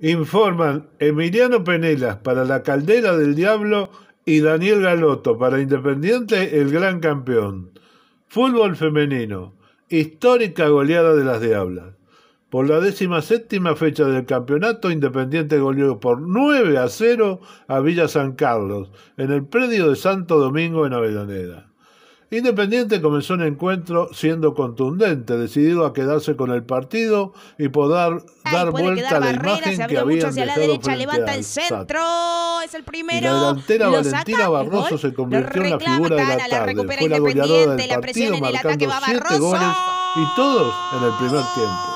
Informan Emiliano Penelas para la Caldera del Diablo y Daniel Galotto para Independiente, el gran campeón. Fútbol femenino, histórica goleada de las Diablas. Por la 17 séptima fecha del campeonato, Independiente goleó por 9 a 0 a Villa San Carlos, en el predio de Santo Domingo en Avellaneda. Independiente comenzó el encuentro siendo contundente, decidido a quedarse con el partido y poder dar vuelta a la imagen que había mucho hacia la derecha, levanta el centro, es el primero. Y la delantera Valentina Barroso se convirtió en la figura de la, la tarde, fue la goleadora del la partido, marcando siete goles y todos en el primer tiempo.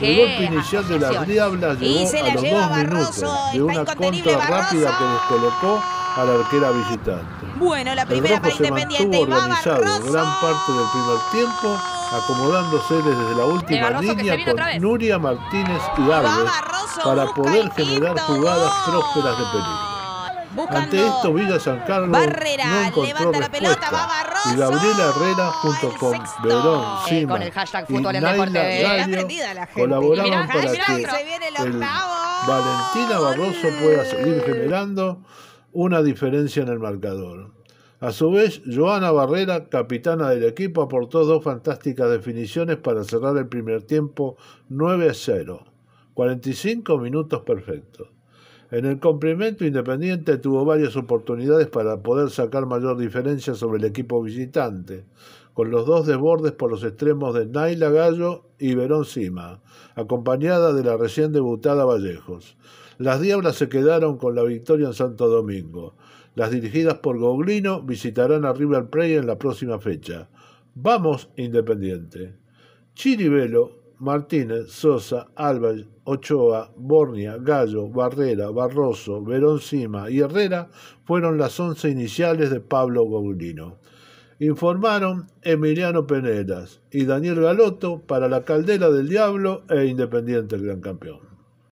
El golpe inicial de las Diablas llegó a los dos minutos de una contra rápida que descolocó a la arquera visitante. Bueno, la primera el rojo para se mantuvo organizado gran parte del primer tiempo, acomodándose desde la última línea con Nuria Martínez y Alves para poder generar jugadas prósperas de peligro. Ante esto, Villa San Carlos Barrera, no La pelota, Barroso, y Gabriela Herrera, junto con Verón, eh, Sima con el hashtag y Naila Gallo, colaboraron mirá, para mirá, que Valentina Barroso pueda seguir generando una diferencia en el marcador. A su vez, Joana Barrera, capitana del equipo, aportó dos fantásticas definiciones para cerrar el primer tiempo 9 a 0. 45 minutos perfectos. En el cumplimiento, Independiente tuvo varias oportunidades para poder sacar mayor diferencia sobre el equipo visitante, con los dos desbordes por los extremos de Naila Gallo y Verón Cima, acompañada de la recién debutada Vallejos. Las Diablas se quedaron con la victoria en Santo Domingo. Las dirigidas por Goglino visitarán a River Plate en la próxima fecha. Vamos, Independiente. Chiribelo Martínez, Sosa, Álvarez, Ochoa, Bornia, Gallo, Barrera, Barroso, Verón Cima y Herrera fueron las once iniciales de Pablo Gaulino. Informaron Emiliano Peneras y Daniel Galoto para la Caldera del Diablo e Independiente el Gran Campeón.